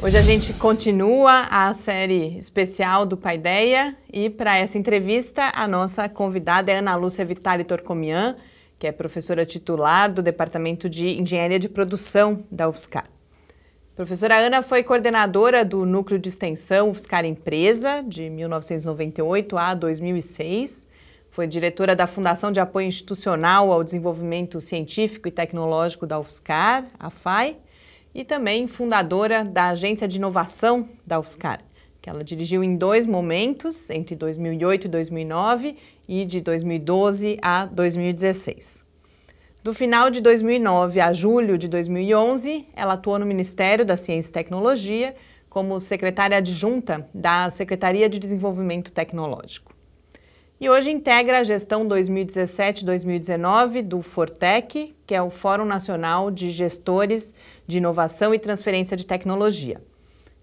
Hoje a gente continua a série especial do Paideia e para essa entrevista a nossa convidada é Ana Lúcia Vitali Torcomian, que é professora titular do Departamento de Engenharia de Produção da UFSCar. A professora Ana foi coordenadora do Núcleo de Extensão UFSCar Empresa de 1998 a 2006, foi diretora da Fundação de Apoio Institucional ao Desenvolvimento Científico e Tecnológico da UFSCar, a FAI, e também fundadora da Agência de Inovação da UFSCar, que ela dirigiu em dois momentos, entre 2008 e 2009 e de 2012 a 2016. Do final de 2009 a julho de 2011, ela atuou no Ministério da Ciência e Tecnologia como secretária adjunta da Secretaria de Desenvolvimento Tecnológico. E hoje integra a gestão 2017-2019 do Fortec, que é o Fórum Nacional de Gestores de Inovação e Transferência de Tecnologia.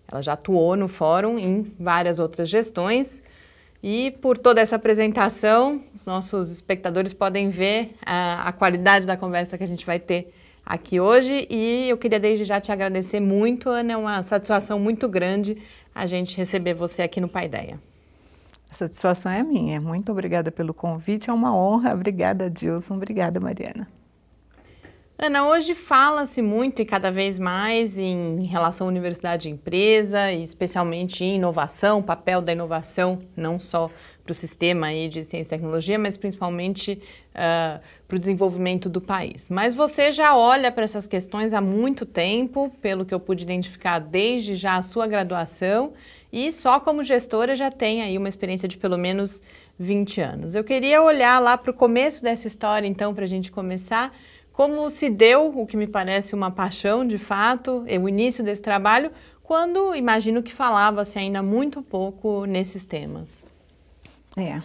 Ela já atuou no fórum em várias outras gestões. E por toda essa apresentação, os nossos espectadores podem ver a, a, qualidade da conversa que a gente vai ter aqui hoje. E eu queria desde já te agradecer muito, Ana. É uma satisfação muito grande a gente receber você aqui no Paideia. A satisfação é minha. Muito obrigada pelo convite. É uma honra. Obrigada, Dilson. Obrigada, Mariana. Ana, hoje fala-se muito e cada vez mais em relação à universidade e empresa, e especialmente em inovação, papel da inovação, não só para o sistema aí de ciência e tecnologia, mas principalmente uh, ah, para o desenvolvimento do país. Mas você já olha para essas questões há muito tempo, pelo que eu pude identificar desde já a sua graduação, e só como gestora já tem aí uma experiência de pelo menos 20 anos. Eu queria olhar lá para o começo dessa história, então, para a gente começar. Como se deu, o que me parece uma paixão de fato, é o início desse trabalho, quando imagino que falava-se ainda muito pouco nesses temas. É,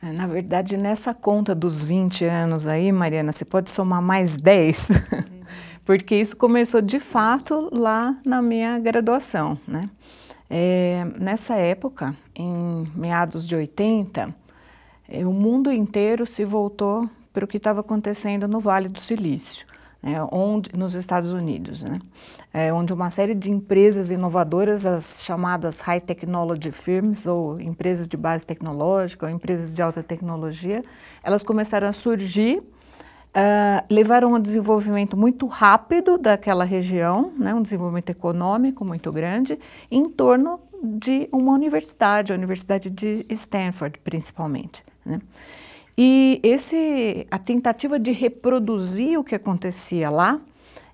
é na verdade, nessa conta dos 20 anos aí, Mariana, você pode somar mais 10, porque isso começou de fato lá na minha graduação, né? É, nessa época, em meados de 80, é, o mundo inteiro se voltou o que estava acontecendo no Vale do Silício. Né, onde, nos Estados Unidos, né? é, onde uma série de empresas inovadoras, as chamadas high technology firms, ou empresas de base tecnológica, ou empresas de alta tecnologia, elas começaram a surgir, uh, levaram a um desenvolvimento muito rápido daquela região, né? um desenvolvimento econômico muito grande, em torno de uma universidade, a Universidade de Stanford, principalmente. Né? E esse, a tentativa de reproduzir o que acontecia lá,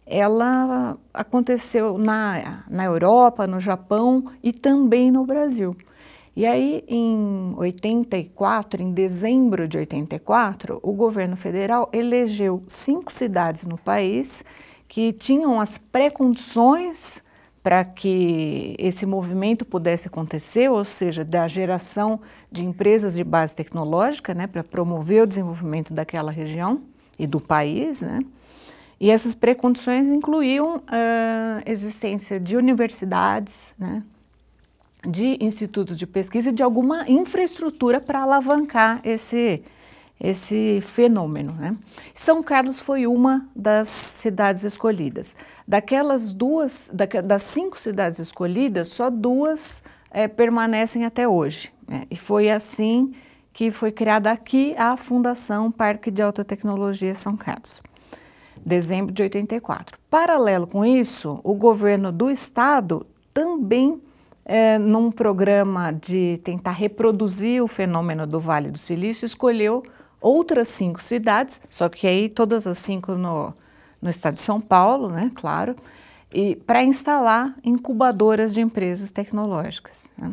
ela aconteceu na, na Europa, no Japão e também no Brasil. E aí, em 84, em dezembro de 84, o governo federal elegeu cinco cidades no país que tinham as pré-condições para que esse movimento pudesse acontecer, ou seja, da geração de empresas de base tecnológica, né, para promover o desenvolvimento daquela região e do país, né? E essas precondições incluíam a existência de universidades, né, de institutos de pesquisa e de alguma infraestrutura para alavancar esse esse fenômeno. Né? São Carlos foi uma das cidades escolhidas. Daquelas duas, da, das cinco cidades escolhidas, só duas é, permanecem até hoje. Né? E foi assim que foi criada aqui a Fundação Parque de Alta Tecnologia São Carlos, dezembro de 84. Paralelo com isso, o governo do estado também é, num programa de tentar reproduzir o fenômeno do Vale do Silício, escolheu outras cinco cidades, só que aí todas as cinco no, no estado de São Paulo, né, claro, e para instalar incubadoras de empresas tecnológicas. Né?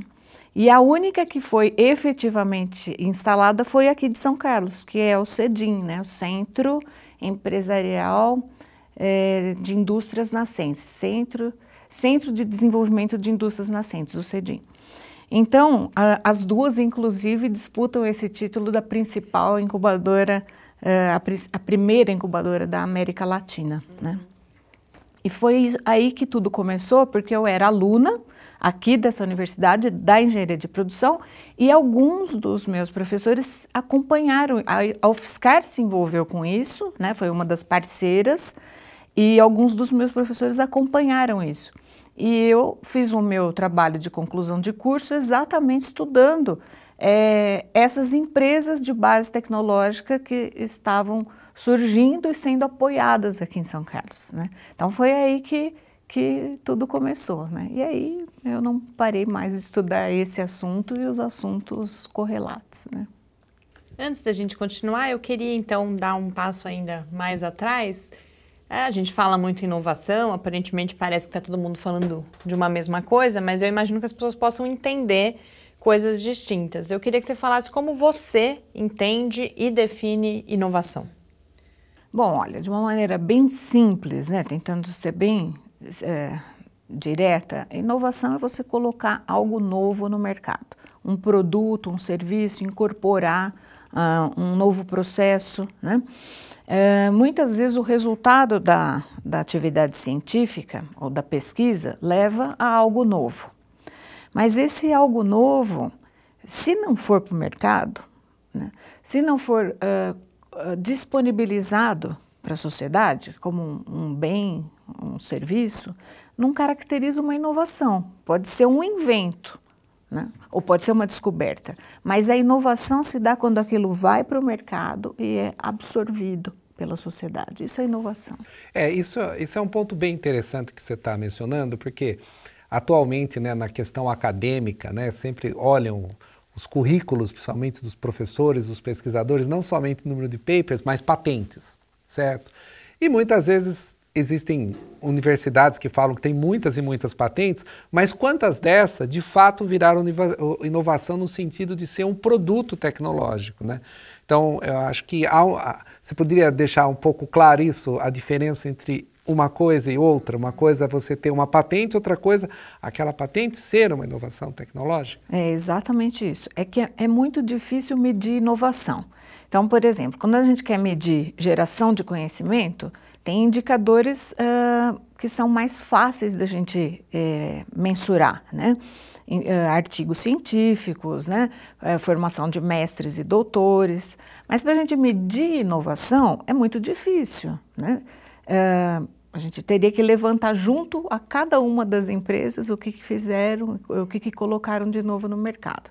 E a única que foi efetivamente instalada foi aqui de São Carlos, que é o CEDIM, né, o Centro Empresarial é, de Indústrias Nascentes, Centro, Centro de Desenvolvimento de Indústrias Nascentes, o CEDIM. Então, a, as duas, inclusive, disputam esse título da principal incubadora, eh, a, a primeira incubadora da América Latina, uhum. né? E foi aí que tudo começou, porque eu era aluna aqui dessa universidade da engenharia de produção e alguns dos meus professores acompanharam. A, a UFSCar se envolveu com isso, né? Foi uma das parceiras e alguns dos meus professores acompanharam isso. E eu fiz o meu trabalho de conclusão de curso exatamente estudando é, essas empresas de base tecnológica que estavam surgindo e sendo apoiadas aqui em São Carlos. Né? Então foi aí que, que tudo começou. Né? E aí eu não parei mais de estudar esse assunto e os assuntos correlatos. Né? Antes da gente continuar, eu queria então dar um passo ainda mais atrás é, a gente fala muito em inovação, aparentemente parece que está todo mundo falando de uma mesma coisa, mas eu imagino que as pessoas possam entender coisas distintas. Eu queria que você falasse como você entende e define inovação. Bom, olha, de uma maneira bem simples, né, tentando ser bem é, direta, inovação é você colocar algo novo no mercado, um produto, um serviço, incorporar uh, um novo processo, né? Eh, muitas vezes o resultado da, da atividade científica ou da pesquisa leva a algo novo. Mas esse algo novo, se não for para o mercado, né, se não for uh, disponibilizado para a sociedade como um, um bem, um serviço, não caracteriza uma inovação, pode ser um invento. Né? Ou pode ser uma descoberta. Mas a inovação se dá quando aquilo vai para o mercado e é absorvido pela sociedade. Isso é inovação. É, isso, isso é um ponto bem interessante que você está mencionando, porque atualmente, né, na questão acadêmica, né, sempre olham os currículos, principalmente dos professores, dos pesquisadores, não somente o número de papers, mas patentes, certo? E muitas vezes existem universidades que falam que tem muitas e muitas patentes, mas quantas dessas de fato viraram inovação no sentido de ser um produto tecnológico, né? Então, eu acho que há, você poderia deixar um pouco claro isso, a diferença entre uma coisa e outra, uma coisa é você ter uma patente, outra coisa aquela patente ser uma inovação tecnológica? É exatamente isso. É que é, é muito difícil medir inovação. Então, por exemplo, quando a gente quer medir geração de conhecimento, tem indicadores uh, que são mais fáceis da gente eh, mensurar, né? artigos científicos, né? Eh, formação de mestres e doutores. Mas para a gente medir inovação é muito difícil. Né? a gente teria que levantar junto a cada uma das empresas o que, que fizeram, o que, que, colocaram de novo no mercado.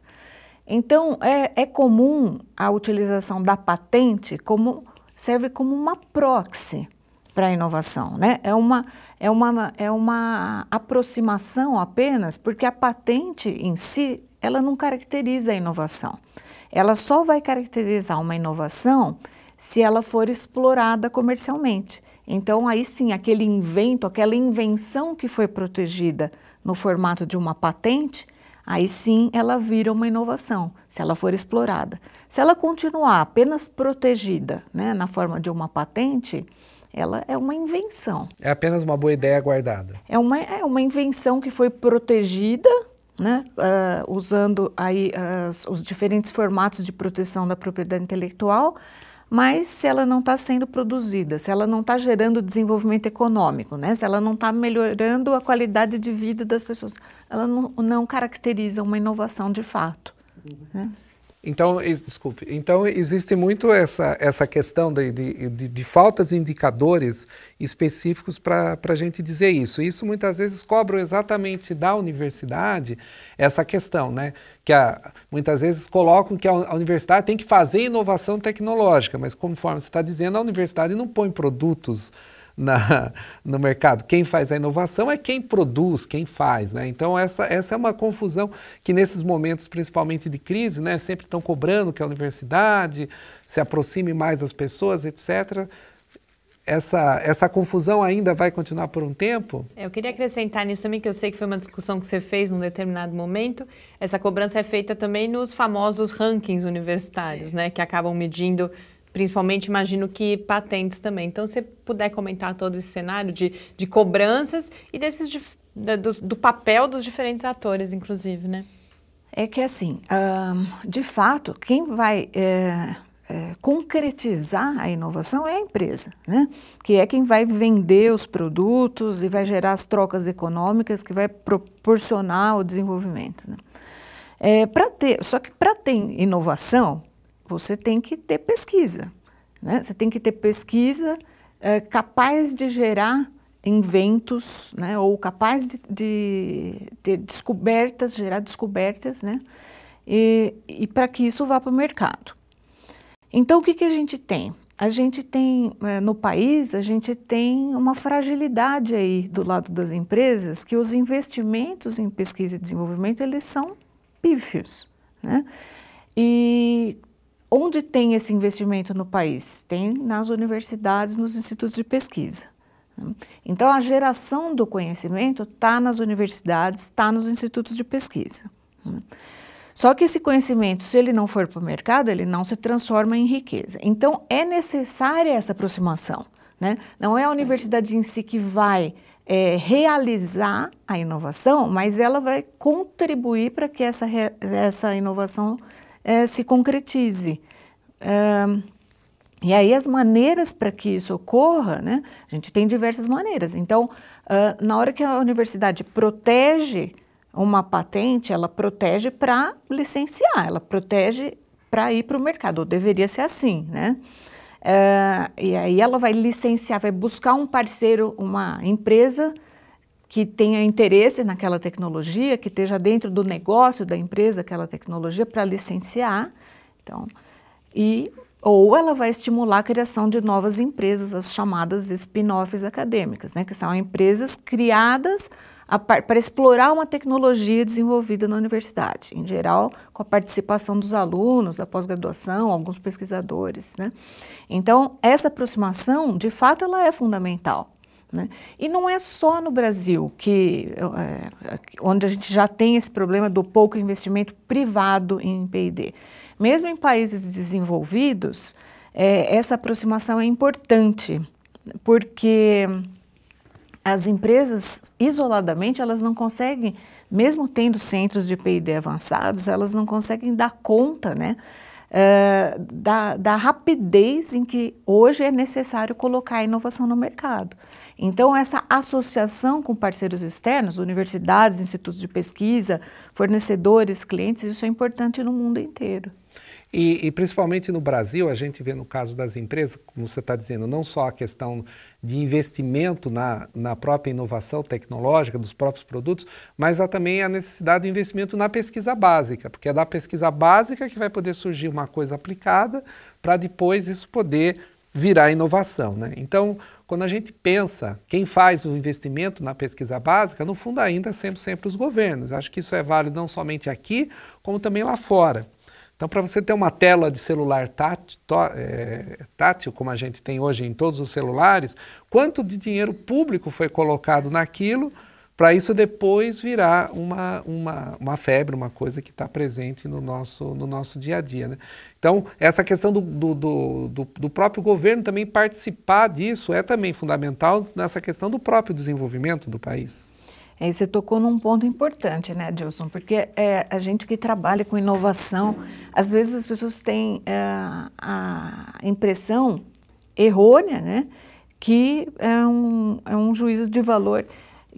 Então, é, é comum a utilização da patente como serve como uma proxy para a inovação, né? É uma, é, uma, é uma aproximação apenas, porque a patente em si, ela não caracteriza a inovação. Ela só vai caracterizar uma inovação se ela for explorada comercialmente. Então, aí sim, aquele invento, aquela invenção que foi protegida no formato de uma patente, aí sim ela vira uma inovação, se ela for explorada. Se ela continuar apenas protegida né, na forma de uma patente, ela é uma invenção. É apenas uma boa ideia guardada. É uma, é uma invenção que foi protegida, né, uh, usando aí os diferentes formatos de proteção da propriedade intelectual, mas se ela não está sendo produzida, se ela não está gerando desenvolvimento econômico, né, se ela não está melhorando a qualidade de vida das pessoas, ela não, não caracteriza uma inovação de fato. Uhum. Né? Então, desculpe. Então, existe muito essa, essa questão de, de, de, de faltas de indicadores específicos para a gente dizer isso. Isso muitas vezes cobram exatamente da universidade essa questão, né? Que a, muitas vezes colocam que a, a universidade tem que fazer inovação tecnológica, mas conforme você está dizendo, a universidade não põe produtos na, no mercado. Quem faz a inovação é quem produz, quem faz. Né? Então, essa, essa é uma confusão que, nesses momentos, principalmente de crise, né, sempre estão cobrando que a universidade se aproxime mais das pessoas, etc essa, essa confusão ainda vai continuar por um tempo? É, eu queria acrescentar nisso também, que eu sei que foi uma discussão que você fez num determinado momento. Essa cobrança é feita também nos famosos rankings universitários, é. né? Que acabam medindo principalmente imagino que patentes também. Então, se você puder comentar todo esse cenário de, de cobranças e desses do, do papel dos diferentes atores, inclusive, né? É que assim, um, de fato, quem vai é, é, concretizar a inovação é a empresa, né? Que é quem vai vender os produtos e vai gerar as trocas econômicas que vai proporcionar o desenvolvimento. Né? É, para ter, só que para ter inovação, você tem que ter pesquisa. Né? Você tem que ter pesquisa é, capaz de gerar inventos, né? ou capaz de, de ter descobertas, gerar descobertas, né? e, e para que isso vá para o mercado. Então, o que, que a gente tem? A gente tem, é, no país, a gente tem uma fragilidade aí do lado das empresas, que os investimentos em pesquisa e desenvolvimento, eles são pífios, né? E Onde tem esse investimento no país? Tem nas universidades, nos institutos de pesquisa. Né? Então, a geração do conhecimento está nas universidades, está nos institutos de pesquisa. Né? Só que esse conhecimento, se ele não for para o mercado, ele não se transforma em riqueza. Então, é necessária essa aproximação. Né? Não é a universidade em si que vai é, realizar a inovação, mas ela vai contribuir para que essa, essa inovação é, se concretize. É, e aí as maneiras para que isso ocorra, né? A gente tem diversas maneiras. Então, uh, na hora que a universidade protege uma patente, ela protege para licenciar, ela protege para ir para o mercado, ou deveria ser assim, né? Uh, e aí ela vai licenciar, vai buscar um parceiro, uma empresa que tenha interesse naquela tecnologia, que esteja dentro do negócio da empresa aquela tecnologia para licenciar. Então, e ou ela vai estimular a criação de novas empresas, as chamadas spin-offs acadêmicas, né, que são empresas criadas para explorar uma tecnologia desenvolvida na universidade, em geral com a participação dos alunos da pós-graduação, alguns pesquisadores. Né? Então, essa aproximação, de fato, ela é fundamental. Né? E não é só no Brasil que é, onde a gente já tem esse problema do pouco investimento privado em P&D. Mesmo em países desenvolvidos, é, essa aproximação é importante, porque as empresas isoladamente elas não conseguem, mesmo tendo centros de P&D avançados, elas não conseguem dar conta, né? da, da rapidez em que hoje é necessário colocar a inovação no mercado. Então, essa associação com parceiros externos, universidades, institutos de pesquisa, fornecedores, clientes, isso é importante no mundo inteiro. E, e, principalmente no Brasil, a gente vê no caso das empresas, como você está dizendo, não só a questão de investimento na, na própria inovação tecnológica, dos próprios produtos, mas há também a necessidade de investimento na pesquisa básica, porque é da pesquisa básica que vai poder surgir uma coisa aplicada para depois isso poder virar inovação. Né? Então, quando a gente pensa quem faz o investimento na pesquisa básica, no fundo ainda é sempre, sempre os governos. Acho que isso é válido não somente aqui, como também lá fora. Então, para você ter uma tela de celular é, tátil, como a gente tem hoje em todos os celulares, quanto de dinheiro público foi colocado naquilo para isso depois virar uma, uma, uma febre, uma coisa que está presente no nosso, no nosso dia a dia. Né? Então, essa questão do, do, do, do, próprio governo também participar disso é também fundamental nessa questão do próprio desenvolvimento do país. É, você tocou num ponto importante, né, Dilson? Porque é, a gente que trabalha com inovação, às vezes as pessoas têm é, a impressão errônea, né, que é um, é um juízo de valor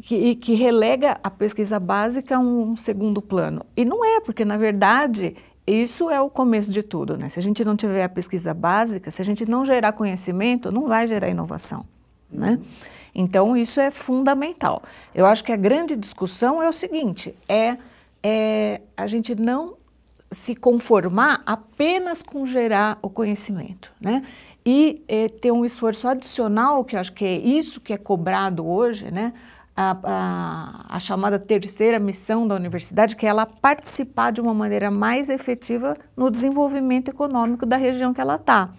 que, que relega a pesquisa básica a um segundo plano. E não é, porque na verdade isso é o começo de tudo, né? Se a gente não tiver a pesquisa básica, se a gente não gerar conhecimento, não vai gerar inovação, né? Então, isso é fundamental. Eu acho que a grande discussão é o seguinte: é, é a gente não se conformar apenas com gerar o conhecimento, né? E é, ter um esforço adicional, que acho que é isso que é cobrado hoje, né? A, a, a, chamada terceira missão da universidade, que é ela participar de uma maneira mais efetiva no desenvolvimento econômico da região que ela está.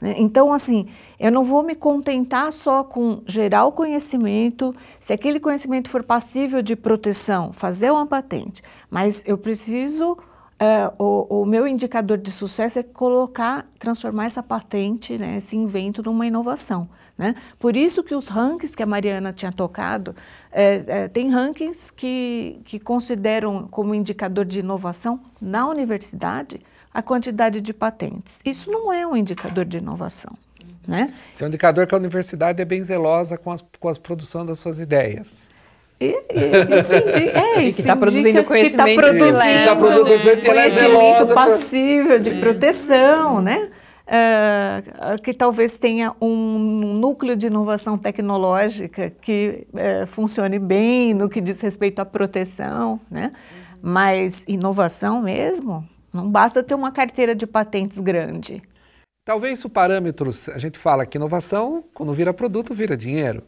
Né? Então, assim, eu não vou me contentar só com gerar o conhecimento, se aquele conhecimento for passível de proteção, fazer uma patente, mas eu preciso. É, o, o, meu indicador de sucesso é colocar, transformar essa patente, né, esse invento, numa inovação. Né? Por isso que os rankings que a Mariana tinha tocado, é, é, tem rankings que, que consideram como indicador de inovação na universidade a quantidade de patentes. Isso não é um indicador de inovação. Né? é um indicador que a universidade é bem zelosa com as, com as produções das suas ideias. E, e, isso é, tá indica, tá tá né? é, isso que está produzindo conhecimento. que produzindo passível de é. proteção, né? Uh, que talvez tenha um núcleo de inovação tecnológica que uh, funcione bem no que diz respeito à proteção, né? Mas inovação mesmo, não basta ter uma carteira de patentes grande. Talvez o parâmetros, a gente fala que inovação, quando vira produto, vira dinheiro.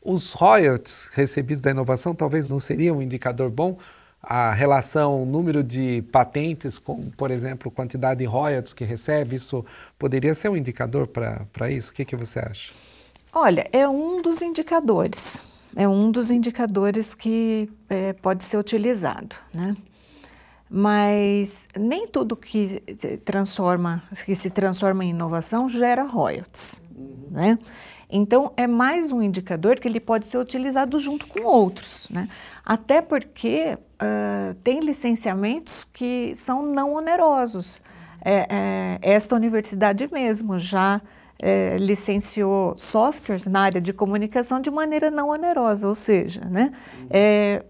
Os royalties recebidos da inovação talvez não seriam um indicador bom. A relação número de patentes com, por exemplo, quantidade de royalties que recebe, isso poderia ser um indicador para isso? O que, que você acha? Olha, é um dos indicadores. É um dos indicadores que é, pode ser utilizado, né? mas nem tudo que transforma, que se transforma em inovação gera royalties, né? Então é mais um indicador que ele pode ser utilizado junto com outros, né? Até porque uh, tem licenciamentos que são não onerosos. É, é, esta universidade mesmo já é, licenciou softwares na área de comunicação de maneira não onerosa, ou seja, né? É,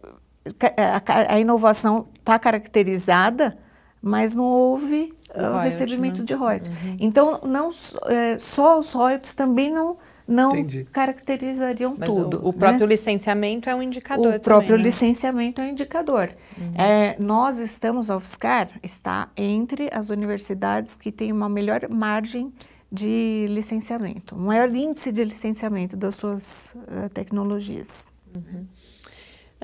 é, a, a inovação está caracterizada, mas não houve o, ah, recebimento né? de royalties. Uhum. Então, não, é, só os royalties também não, não caracterizariam mas tudo. O, o próprio né? licenciamento é um indicador. O também, próprio né? licenciamento é um indicador. Uhum. É, nós estamos, a UFSCar está entre as universidades que têm uma melhor margem de licenciamento, um maior índice de licenciamento das suas uh, tecnologias. Uhum.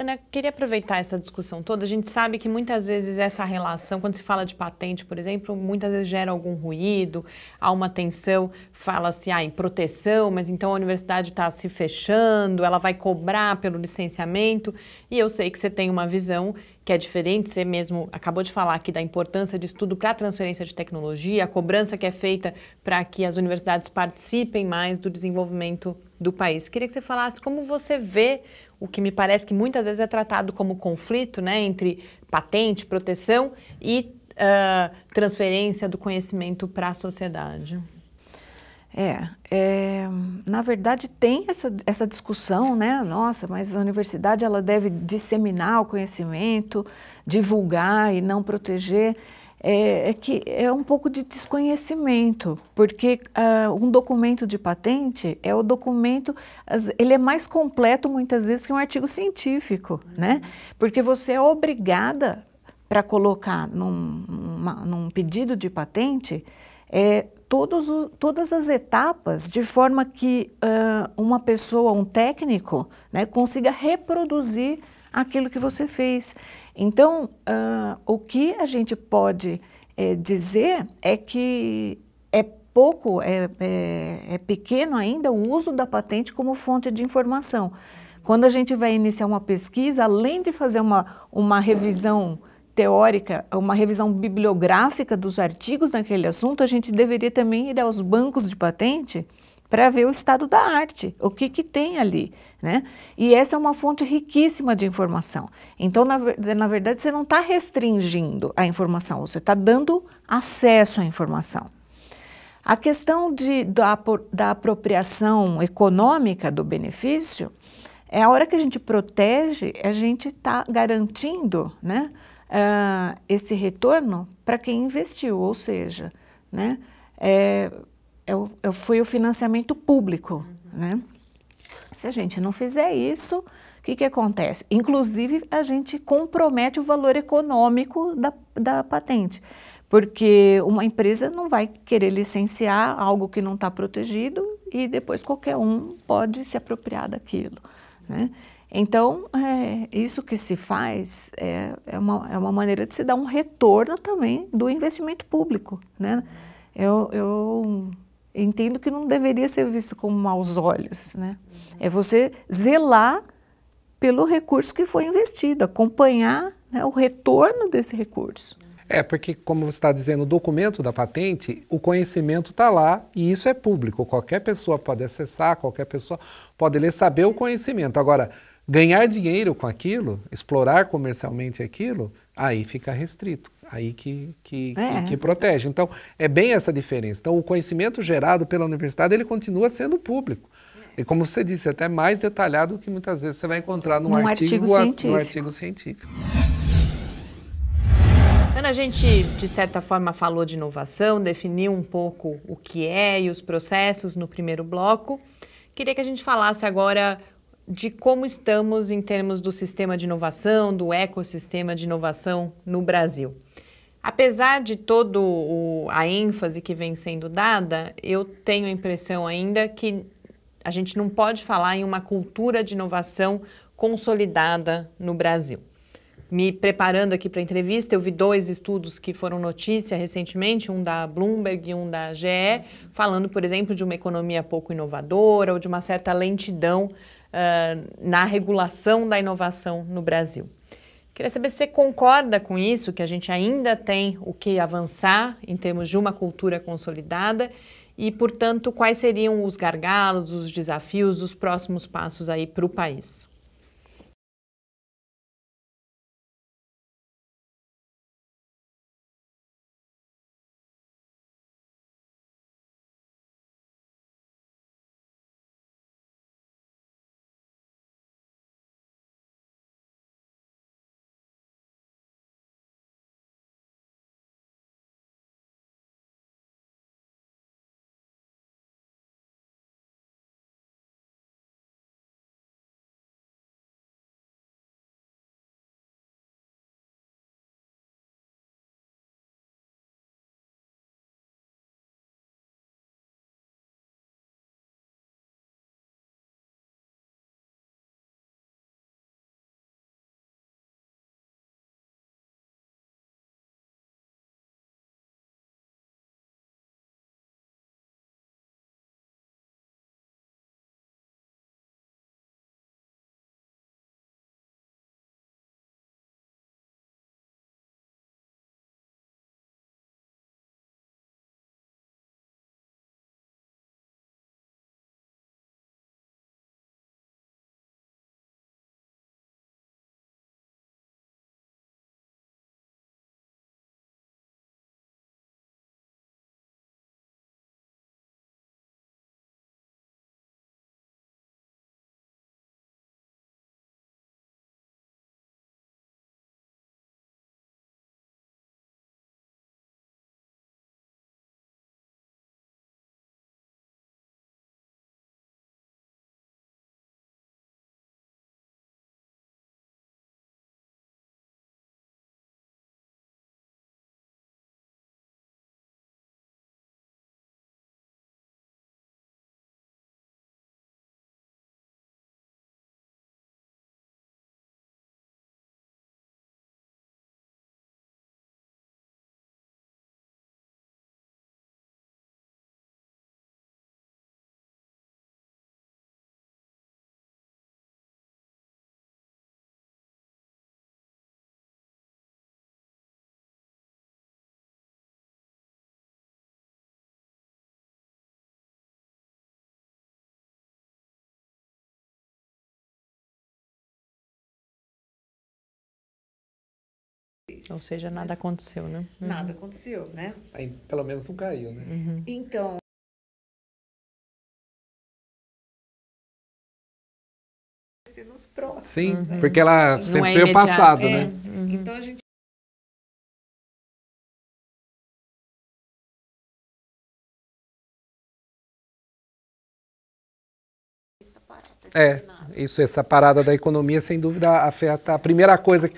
Ana, queria aproveitar essa discussão toda. A gente sabe que muitas vezes essa relação, quando se fala de patente, por exemplo, muitas vezes gera algum ruído, há uma tensão, fala-se ah, em proteção, mas então a universidade está se fechando, ela vai cobrar pelo licenciamento. E eu sei que você tem uma visão que é diferente, você mesmo acabou de falar aqui da importância de estudo para a transferência de tecnologia, a cobrança que é feita para que as universidades participem mais do desenvolvimento do país. Queria que você falasse como você vê o que me parece que muitas vezes é tratado como conflito né, entre patente, proteção e uh, transferência do conhecimento para a sociedade. É, é, na verdade tem essa, essa discussão, né? Nossa, mas a universidade ela deve disseminar o conhecimento, divulgar e não proteger é, é, que é um pouco de desconhecimento, porque uh, um documento de patente é o documento, ele é mais completo muitas vezes que um artigo científico, uhum. né? Porque você é obrigada para colocar num, uma, num, pedido de patente é, todos o, todas as etapas de forma que uh, uma pessoa, um técnico, né, consiga reproduzir aquilo que você fez. Então, uh, o que a gente pode é, dizer é que é pouco, é, é, é pequeno ainda o uso da patente como fonte de informação. Quando a gente vai iniciar uma pesquisa, além de fazer uma, uma revisão teórica, uma revisão bibliográfica dos artigos naquele assunto, a gente deveria também ir aos bancos de patente para ver o estado da arte, o que, que tem ali. Né? E essa é uma fonte riquíssima de informação. Então, na, na verdade, você não está restringindo a informação, você está dando acesso à informação. A questão de, da, da apropriação econômica do benefício é a hora que a gente protege, a gente está garantindo né, uh, esse retorno para quem investiu, ou seja, né, é, eu, eu fui o financiamento público, uhum. né? Se a gente não fizer isso, o que, que acontece? Inclusive, a gente compromete o valor econômico da, da patente, porque uma empresa não vai querer licenciar algo que não está protegido e depois qualquer um pode se apropriar daquilo, né? Então, é, isso que se faz é, é, uma, é uma maneira de se dar um retorno também do investimento público, né? Eu, eu entendo que não deveria ser visto com maus olhos, né? É você zelar pelo recurso que foi investido, acompanhar né, o retorno desse recurso. É, porque, como você está dizendo, o documento da patente, o conhecimento está lá e isso é público. Qualquer pessoa pode acessar, qualquer pessoa pode ler, saber o conhecimento. Agora, ganhar dinheiro com aquilo, explorar comercialmente aquilo, aí fica restrito, aí que, que, é. que, que, protege. Então, é bem essa diferença. Então, o conhecimento gerado pela universidade, ele continua sendo público. E como você disse, até mais detalhado do que muitas vezes você vai encontrar num, num artigo, artigo, científico. A, artigo científico. Ana, a gente, de certa forma, falou de inovação, definiu um pouco o que é e os processos no primeiro bloco. Queria que a gente falasse agora de como estamos em termos do sistema de inovação, do ecossistema de inovação no Brasil. Apesar de toda a ênfase que vem sendo dada, eu tenho a impressão ainda que a gente não pode falar em uma cultura de inovação consolidada no Brasil. Me preparando aqui para a entrevista, eu vi dois estudos que foram notícia recentemente, um da Bloomberg e um da GE, falando, por exemplo, de uma economia pouco inovadora ou de uma certa lentidão uh, na regulação da inovação no Brasil. Queria saber se você concorda com isso, que a gente ainda tem o que avançar em termos de uma cultura consolidada e, portanto, quais seriam os gargalos, os desafios, os próximos passos aí para o país. Ou seja, né? nada aconteceu, né? Uhum. Nada aconteceu, né? Aí, pelo menos não caiu, né? Uhum. Então. Nos próximos, Sim, né? porque ela é sempre é foi o passado, né? é. né? Uhum. Então a gente. É, isso, essa parada da economia, sem dúvida, afeta. A primeira coisa que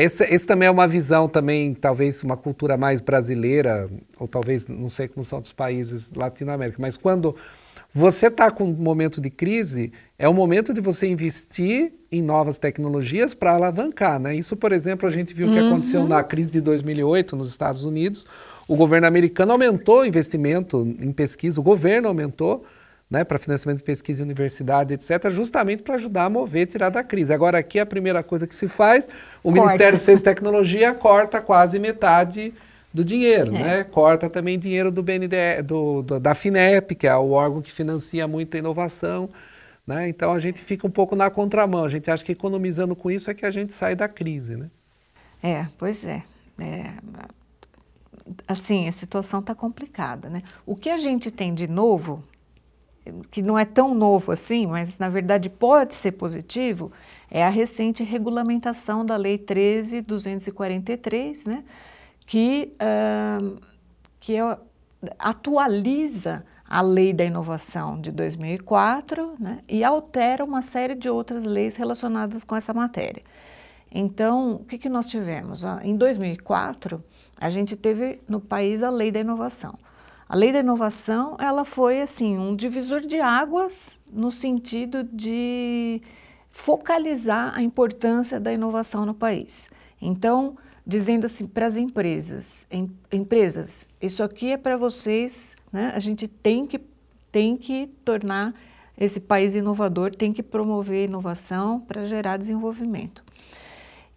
essa, também é uma visão também, talvez uma cultura mais brasileira, ou talvez, não sei como são outros países latino-américa, mas quando você está com um momento de crise, é o momento de você investir em novas tecnologias para alavancar, né? Isso, por exemplo, a gente viu uhum. que aconteceu uhum. na crise de 2008 nos Estados Unidos. O governo americano aumentou o investimento em pesquisa, o governo aumentou, né, para financiamento de pesquisa em universidade, etc., justamente para ajudar a mover, tirar da crise. Agora, aqui a primeira coisa que se faz, o corta. Ministério de Ciência e Tecnologia corta quase metade do dinheiro, é. né? Corta também dinheiro do BNDE, do, do, da FINEP, que é o órgão que financia muita inovação. Né? Então a gente fica um pouco na contramão. A gente acha que economizando com isso é que a gente sai da crise. Né? É, pois é. é assim, a situação está complicada. Né? O que a gente tem de novo que não é tão novo assim, mas na verdade pode ser positivo, é a recente regulamentação da Lei 13.243, né, que, uh, que é, atualiza a Lei da Inovação de 2004 né, e altera uma série de outras leis relacionadas com essa matéria. Então, o que, que nós tivemos? Ah, em 2004, a gente teve no país a Lei da Inovação. A lei da inovação, ela foi assim um divisor de águas no sentido de focalizar a importância da inovação no país. Então, dizendo assim para as empresas, em, empresas, isso aqui é para vocês, né? A gente tem que tem que tornar esse país inovador, tem que promover inovação para gerar desenvolvimento.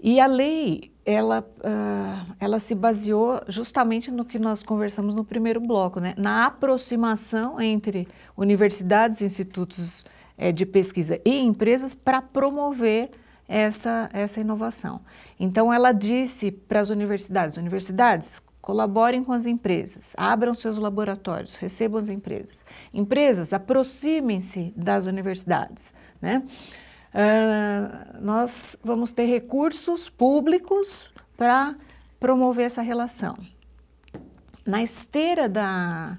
E a lei, ela, uh, ela se baseou justamente no que nós conversamos no primeiro bloco, né? na aproximação entre universidades, institutos eh, de pesquisa e empresas para promover essa, essa inovação. Então, ela disse para as universidades, universidades, colaborem com as empresas, abram seus laboratórios, recebam as empresas. Empresas, aproximem-se das universidades, né? uh, nós vamos ter recursos públicos para promover essa relação. Na esteira da,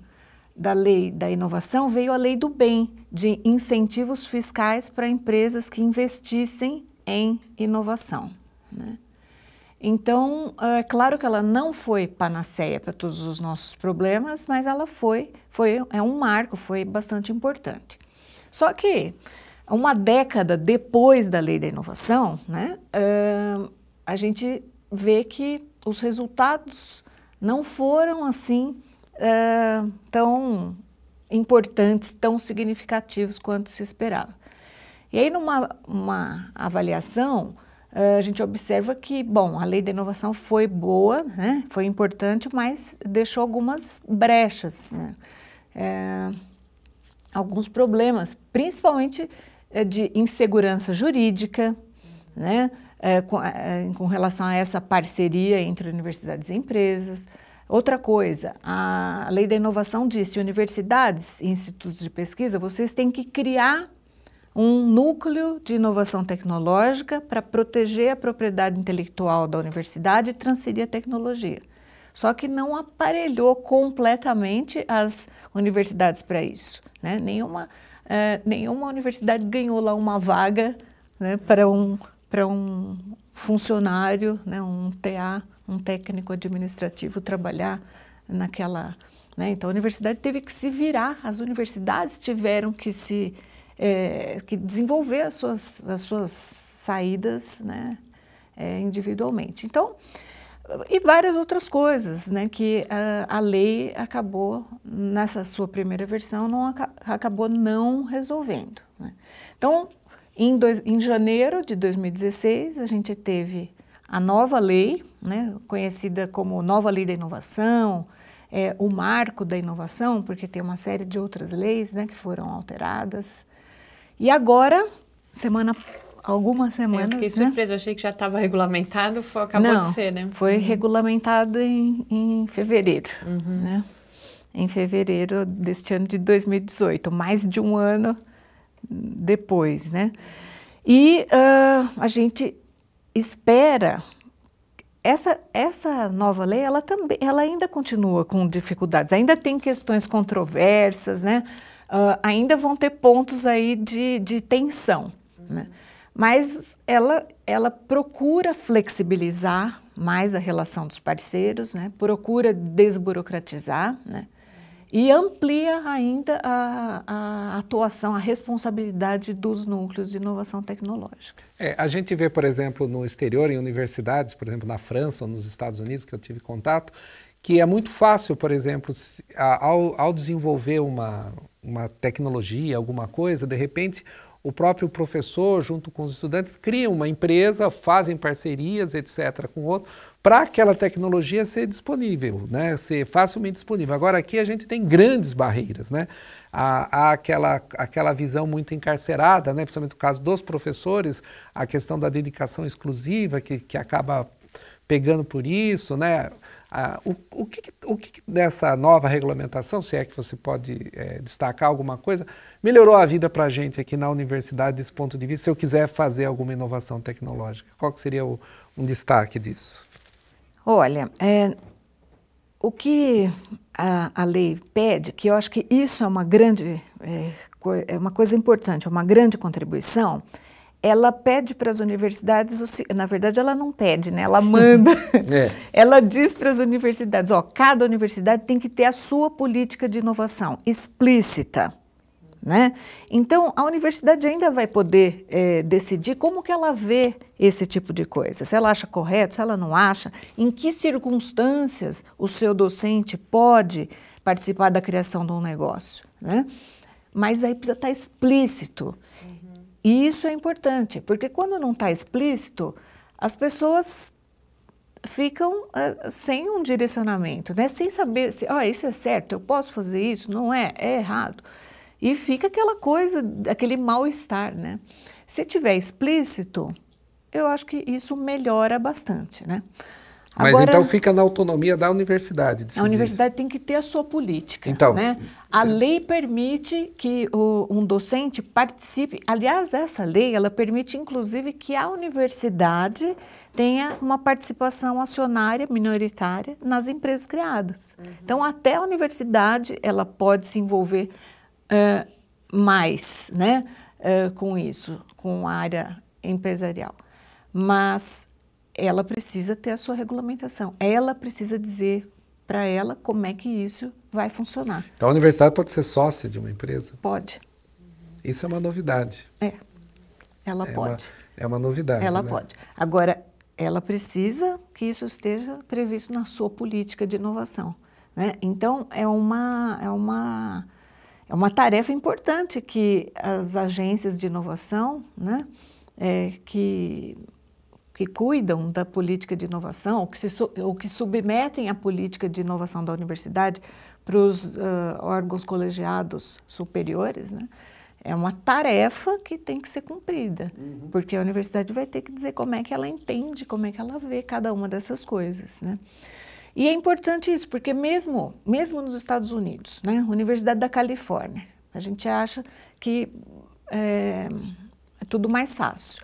da lei da inovação veio a lei do bem, de incentivos fiscais para empresas que investissem em inovação. Né? Então, ah, é claro que ela não foi panaceia para todos os nossos problemas, mas ela foi, foi é um marco, foi bastante importante. Só que uma década depois da lei da inovação, né, uh, a gente vê que os resultados não foram assim uh, tão importantes, tão significativos quanto se esperava. E aí, numa avaliação, uh, a gente observa que, bom, a lei da inovação foi boa, né, foi importante, mas deixou algumas brechas, né, uh, alguns problemas, principalmente é de insegurança jurídica, né, é, com, é, com relação a essa parceria entre universidades e empresas. Outra coisa, a lei da inovação disse: universidades e institutos de pesquisa, vocês têm que criar um núcleo de inovação tecnológica para proteger a propriedade intelectual da universidade e transferir a tecnologia. Só que não aparelhou completamente as universidades para isso. Né? Nenhuma é, nenhuma universidade ganhou lá uma vaga né, para um, para um funcionário, né, um TA, um técnico administrativo trabalhar naquela. Né? Então a universidade teve que se virar, as universidades tiveram que se é, que desenvolver as suas, as suas saídas né, é, individualmente. Então, e várias outras coisas, né, que a, ah, a lei acabou, nessa sua primeira versão, não, acabou não resolvendo. Né? Então, em, dois, em janeiro de 2016, a gente teve a nova lei, né, conhecida como Nova Lei da Inovação, é, o Marco da Inovação, porque tem uma série de outras leis né, que foram alteradas. E agora, semana algumas semanas. Eu fiquei né? surpresa, né? eu achei que já estava regulamentado, foi, acabou Não, de ser, né? Foi uhum. regulamentado em, em fevereiro, uhum. né? Em fevereiro deste ano de 2018, mais de um ano depois, né? E uh, a gente espera essa, essa nova lei, ela também, ela ainda continua com dificuldades, ainda tem questões controversas, né? Uh, ainda vão ter pontos aí de, de tensão, né? Mas ela, ela procura flexibilizar mais a relação dos parceiros, né? procura desburocratizar né? e amplia ainda a, a, atuação, a responsabilidade dos núcleos de inovação tecnológica. É, a gente vê, por exemplo, no exterior, em universidades, por exemplo, na França ou nos Estados Unidos, que eu tive contato, que é muito fácil, por exemplo, ao, ao desenvolver uma, uma tecnologia, alguma coisa, de repente o próprio professor, junto com os estudantes, cria uma empresa, fazem parcerias, etc., com outro, para aquela tecnologia ser disponível, né? ser facilmente disponível. Agora, aqui a gente tem grandes barreiras. Né? Há, há aquela, aquela visão muito encarcerada, né? principalmente no caso dos professores, a questão da dedicação exclusiva, que, que acaba pegando por isso, né? o, que, o que dessa nova regulamentação, se é que você pode é, destacar alguma coisa, melhorou a vida para a gente aqui na universidade desse ponto de vista, se eu quiser fazer alguma inovação tecnológica? Qual seria o, um destaque disso? Olha, é, o que a, a, lei pede, que eu acho que isso é uma grande, é, é uma coisa importante, é uma grande contribuição, ela pede para as universidades, na verdade ela não pede, né? Ela manda. é. Ela diz para as universidades, ó, cada universidade tem que ter a sua política de inovação explícita, né? Então a universidade ainda vai poder é, decidir como que ela vê esse tipo de coisa, se ela acha correto, se ela não acha, em que circunstâncias o seu docente pode participar da criação de um negócio, né? Mas aí precisa estar tá explícito. E isso é importante, porque quando não está explícito, as pessoas ficam uh, sem um direcionamento, né? sem saber se oh, isso é certo, eu posso fazer isso, não é, é errado. E fica aquela coisa, aquele mal-estar. Né? Se tiver explícito, eu acho que isso melhora bastante. Né? Mas Agora, então fica na autonomia da universidade. A universidade tem que ter a sua política. Então, né? A é. lei permite que o, um docente participe. Aliás, essa lei ela permite, inclusive, que a universidade tenha uma participação acionária minoritária nas empresas criadas. Uhum. Então, até a universidade ela pode se envolver uh, mais, né, uh, com isso, com a área empresarial. Mas ela precisa ter a sua regulamentação. Ela precisa dizer para ela como é que isso vai funcionar. Então a universidade pode ser sócia de uma empresa? Pode. Isso é uma novidade. É. Ela é pode. Uma, é uma novidade. Ela né? pode. Agora, ela precisa que isso esteja previsto na sua política de inovação. Né? Então, é uma, é, uma, é uma tarefa importante que as agências de inovação, né? É, que que cuidam da política de inovação, ou que, se, ou que submetem a política de inovação da universidade para os uh, órgãos colegiados superiores, né? É uma tarefa que tem que ser cumprida, uhum. porque a universidade vai ter que dizer como é que ela entende, como é que ela vê cada uma dessas coisas, né? E é importante isso, porque mesmo, mesmo nos Estados Unidos, né, Universidade da Califórnia, a gente acha que é, é tudo mais fácil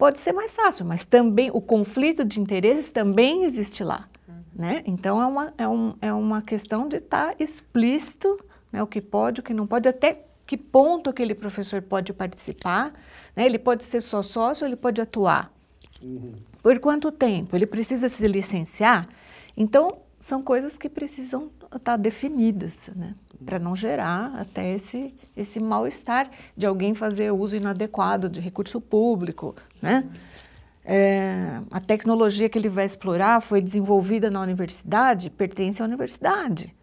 pode ser mais fácil, mas também o conflito de interesses também existe lá. Uhum. Né? Então é uma, é, um, é uma questão de estar tá explícito né, o que pode, o que não pode, até que ponto aquele professor pode participar. Né? Ele pode ser só sócio, ele pode atuar. Uhum. Por quanto tempo? Ele precisa se licenciar? Então, são coisas que precisam estar tá definidas. Né? para não gerar até esse, esse mal-estar de alguém fazer uso inadequado de recurso público, né? É, a tecnologia que ele vai explorar foi desenvolvida na universidade, pertence à universidade.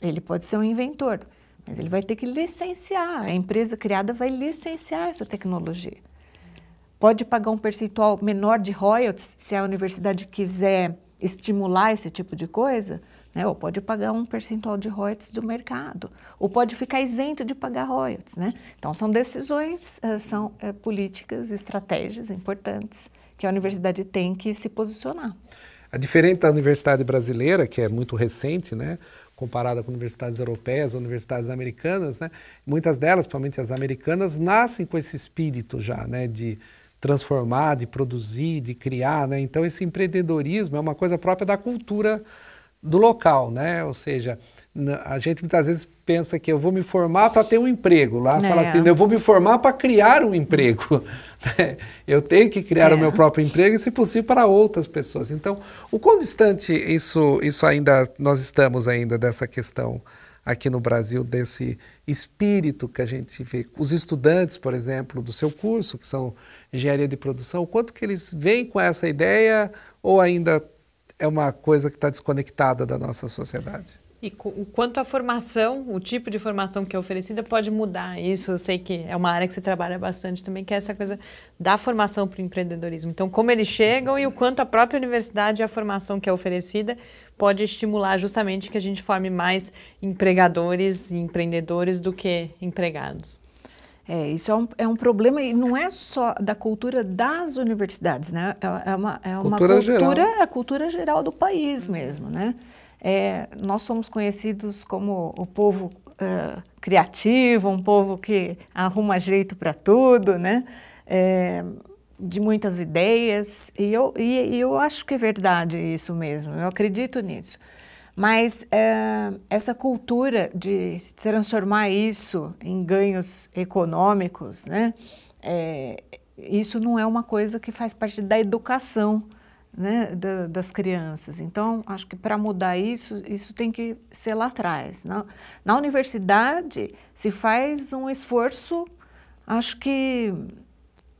Ele pode ser um inventor, mas ele vai ter que licenciar. A empresa criada vai licenciar essa tecnologia. Pode pagar um percentual menor de royalties se a universidade quiser estimular esse tipo de coisa, né? Ou pode pagar um percentual de royalties do mercado, ou pode ficar isento de pagar royalties, né? Então são decisões, eh, são eh, políticas, estratégias importantes que a universidade tem que se posicionar. A é diferente da universidade brasileira, que é muito recente, né, comparada com universidades europeias, universidades americanas, né, muitas delas, principalmente as americanas, nascem com esse espírito já, né, de transformar, de produzir, de criar, né. Então esse empreendedorismo é uma coisa própria da cultura do local, né? Ou seja, a gente muitas vezes pensa que eu vou me formar para ter um emprego. Lá é. fala assim, eu vou me formar para criar um emprego. Né? eu tenho que criar é. o meu próprio emprego e, se possível, para outras pessoas. Então, o quão distante isso, isso ainda nós estamos ainda dessa questão aqui no Brasil desse espírito que a gente vê. Os estudantes, por exemplo, do seu curso, que são engenharia de produção, quanto que eles vêm com essa ideia ou ainda é uma coisa que está desconectada da nossa sociedade. E quanto à formação, o tipo de formação que é oferecida pode mudar. Isso eu sei que é uma área que você trabalha bastante também, que é essa coisa da formação para o empreendedorismo. Então, como eles chegam e o quanto a própria universidade e a formação que é oferecida pode estimular justamente que a gente forme mais empregadores e empreendedores do que empregados. É, isso é um, é um problema e não é só da cultura das universidades, né? É, é uma, é uma cultura, cultura é a cultura geral do país uhum. mesmo, né? É, nós somos conhecidos como o povo uh, criativo, um povo que arruma jeito para tudo, né? É, de muitas ideias e eu, e, e eu acho que é verdade isso mesmo, eu acredito nisso. Mas eh, essa cultura de transformar isso em ganhos econômicos, né? É, isso não é uma coisa que faz parte da educação né, da, das crianças. Então, acho que para mudar isso, isso tem que ser lá atrás. Na, né? na universidade, se faz um esforço, acho que,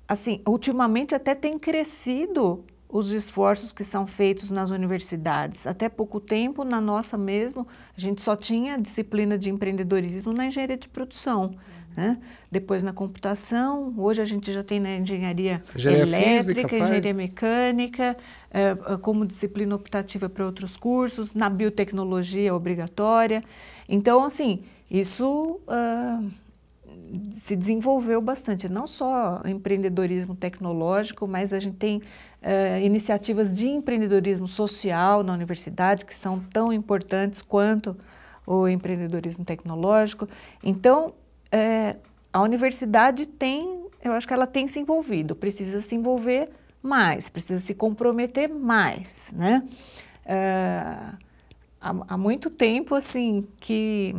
assim, ultimamente até tem crescido os esforços que são feitos nas universidades. Até pouco tempo, na nossa mesmo, a gente só tinha a disciplina de empreendedorismo na engenharia de produção. Né? Depois na computação, hoje a gente já tem na né, engenharia, engenharia elétrica, física, engenharia mecânica, é, é, como disciplina optativa para outros cursos, na biotecnologia obrigatória. Então, assim, isso uh, se desenvolveu bastante, não só empreendedorismo tecnológico, mas a gente tem uh, iniciativas de empreendedorismo social na universidade, que são tão importantes quanto o empreendedorismo tecnológico. Então, é, a universidade tem, eu acho que ela tem se envolvido, precisa se envolver mais, precisa se comprometer mais, né? É, há, há, muito tempo, assim, que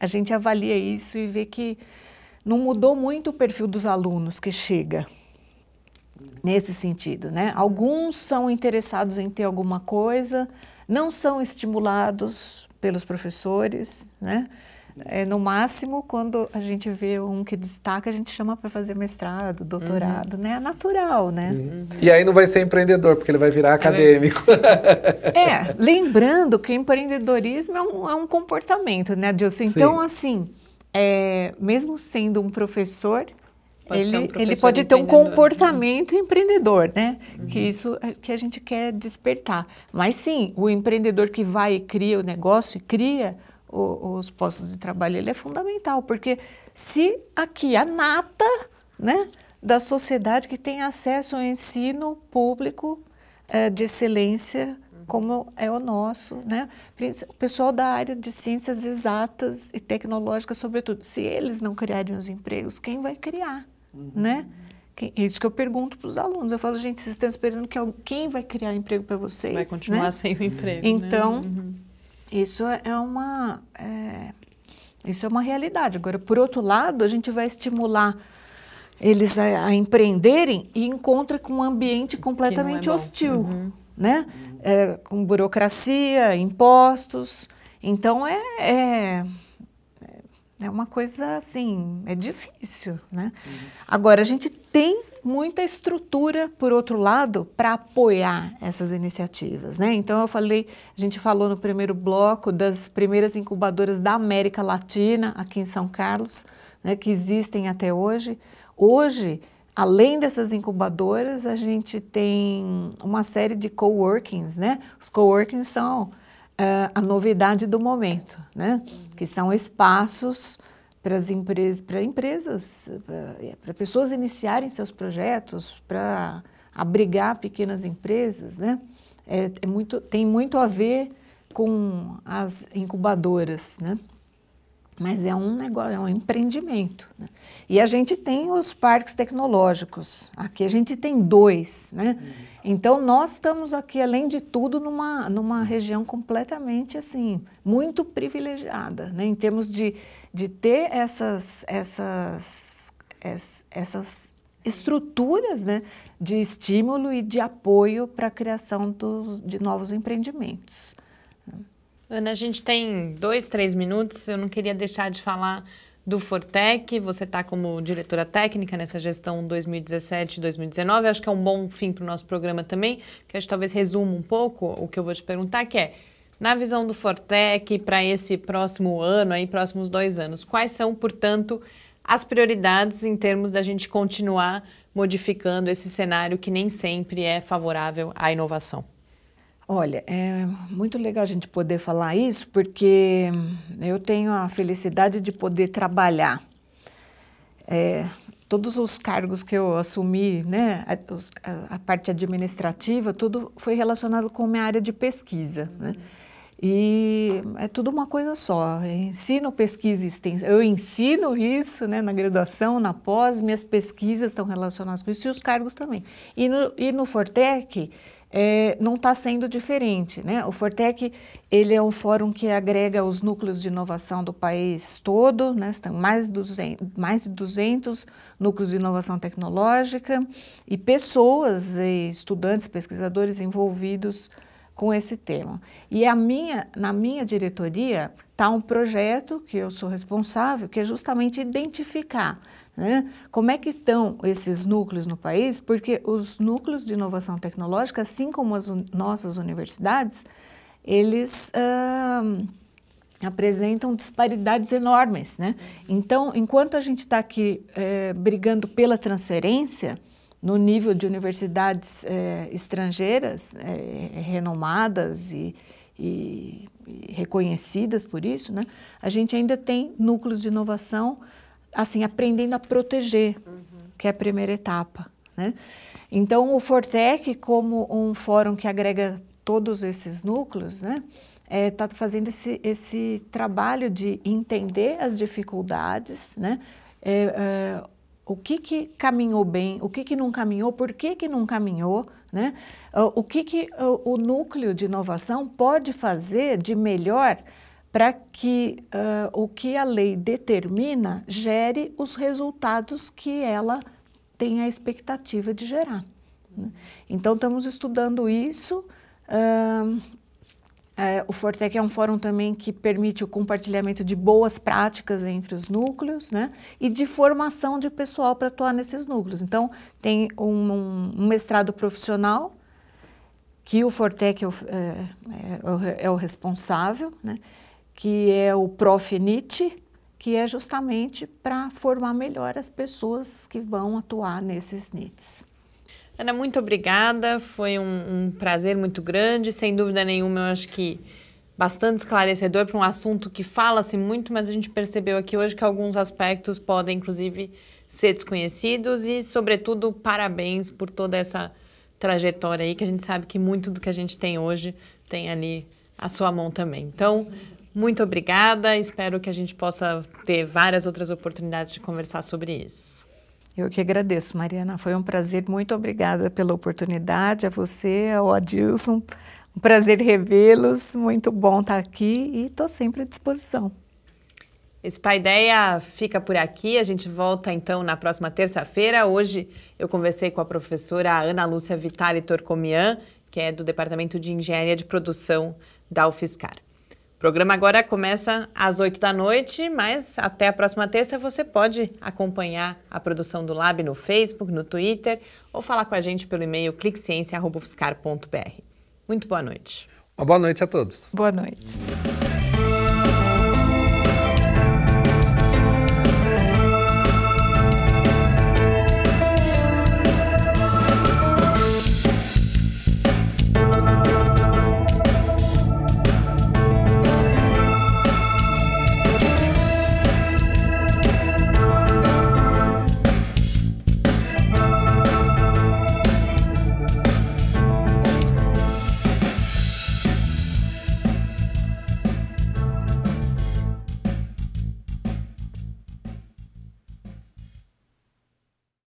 a gente avalia isso e vê que não mudou muito o perfil dos alunos que chega, nesse sentido, né? Alguns são interessados em ter alguma coisa, não são estimulados pelos professores, né? É, no máximo, quando a gente vê um que destaca, a gente chama para fazer mestrado, uhum. doutorado, uhum. né? É natural, né? Uhum. E aí não vai ser empreendedor, porque ele vai virar é. acadêmico. É, lembrando que empreendedorismo é um, é um comportamento, né, Dilson? Então, Sim. assim, é, mesmo sendo um professor, Pode ele, um ele pode ter um né? comportamento empreendedor, né? Uhum. Que isso é que a gente quer despertar. Mas sim, o empreendedor que vai e cria o negócio, e cria o, os postos de trabalho, ele é fundamental, porque se aqui a nata, né, da sociedade que tem acesso ao ensino público é, de excelência, uhum. como é o nosso, né? O pessoal da área de ciências exatas e tecnológicas, sobretudo, se eles não criarem os empregos, quem vai criar? né? É isso que eu pergunto para os alunos. Eu falo, gente, vocês estão esperando que alguém vai criar emprego para vocês? Vai continuar né? sem o emprego. Né? Então, né? isso é, é uma é, isso é uma realidade. Agora, por outro lado, a gente vai estimular eles a, a empreenderem e encontra com um ambiente é completamente é hostil, uhum. né? Uhum. É, com burocracia, impostos. Então é, é é uma coisa assim, é difícil, né? Uhum. Agora, a gente tem muita estrutura, por outro lado, para apoiar essas iniciativas, né? Então, eu falei, a gente falou no primeiro bloco das primeiras incubadoras da América Latina, aqui em São Carlos, né, que existem até hoje. Hoje, Além dessas incubadoras, a gente tem uma série de coworkings, né? Os coworkings são uh, a novidade do momento, né? que são espaços para as empresas, para empresas, é, para pessoas iniciarem seus projetos, para abrigar pequenas empresas, né? É, é muito, tem muito a ver com as incubadoras, né? mas é um negócio, é um empreendimento. Né? E a gente tem os parques tecnológicos, aqui a gente tem dois, né? Uhum. Então nós estamos aqui, além de tudo, numa, numa região completamente assim, muito privilegiada, né? Em termos de, de ter essas, essas, essas estruturas né, de estímulo e de apoio para a criação dos, de novos empreendimentos. Ana, a gente tem dois, três minutos. Eu não queria deixar de falar do Fortec. Você está como diretora técnica nessa gestão 2017-2019. Acho que é um bom fim para o nosso programa também, que a gente talvez resuma um pouco o que eu vou te perguntar, que é, na visão do Fortec para esse próximo ano, aí, próximos dois anos, quais são, portanto, as prioridades em termos da gente continuar modificando esse cenário que nem sempre é favorável à inovação? Olha, é muito legal a gente poder falar isso, porque eu tenho a felicidade de poder trabalhar. É, todos os cargos que eu assumi, né, a, a, parte administrativa, tudo foi relacionado com minha área de pesquisa. Uhum. Né? E é tudo uma coisa só, eu ensino pesquisa extensa. Eu ensino isso né, na graduação, na pós, minhas pesquisas estão relacionadas com isso e os cargos também. E no, e no Fortec, é, não está sendo diferente. Né? O Fortec ele é um fórum que agrega os núcleos de inovação do país todo, né? estão mais, mais de 200 núcleos de inovação tecnológica e pessoas, e estudantes, pesquisadores envolvidos com esse tema. E a minha, na minha diretoria está um projeto que eu sou responsável, que é justamente identificar né? Como é que estão esses núcleos no país? Porque os núcleos de inovação tecnológica, assim como as un nossas universidades, eles uh, apresentam disparidades enormes. Né? Então, enquanto a gente está aqui eh, brigando pela transferência, no nível de universidades eh, estrangeiras, eh, renomadas e, e, e, reconhecidas por isso, né, a gente ainda tem núcleos de inovação assim, aprendendo a proteger, uhum. que é a primeira etapa, né? Então, o Fortec, como um fórum que agrega todos esses núcleos, né? Está é, tá fazendo esse, esse trabalho de entender as dificuldades, né? É, é, o que, que caminhou bem, o que, que não caminhou, por que, que não caminhou, né? o que, que o, o núcleo de inovação pode fazer de melhor para que uh, o que a lei determina gere os resultados que ela tem a expectativa de gerar. Né? Então, estamos estudando isso. Uh, é, o Fortec é um fórum também que permite o compartilhamento de boas práticas entre os núcleos, né? E de formação de pessoal para atuar nesses núcleos. Então, tem um, um mestrado profissional, que o Fortec é é, é, é o responsável, né? que é o Prof. Nietzsche, que é justamente para formar melhor as pessoas que vão atuar nesses NITs. Ana, muito obrigada, foi um, um prazer muito grande, sem dúvida nenhuma, eu acho que bastante esclarecedor para um assunto que fala-se muito, mas a gente percebeu aqui hoje que alguns aspectos podem, inclusive, ser desconhecidos e, sobretudo, parabéns por toda essa trajetória aí, que a gente sabe que muito do que a gente tem hoje tem ali a sua mão também. Então, muito obrigada. Espero que a gente possa ter várias outras oportunidades de conversar sobre isso. Eu que agradeço, Mariana. Foi um prazer. Muito obrigada pela oportunidade. A você, ao Adilson. Um prazer revê-los. Muito bom estar aqui e estou sempre à disposição. Esse Pai Ideia fica por aqui. A gente volta então na próxima terça-feira. Hoje eu conversei com a professora Ana Lúcia Vitale Torcomian, que é do Departamento de Engenharia de Produção da UFSCar. O programa agora começa às 8 da noite, mas até a próxima terça você pode acompanhar a produção do Lab no Facebook, no Twitter ou falar com a gente pelo e-mail cliqueciência.br. Muito boa noite. Uma boa noite a todos. Boa noite.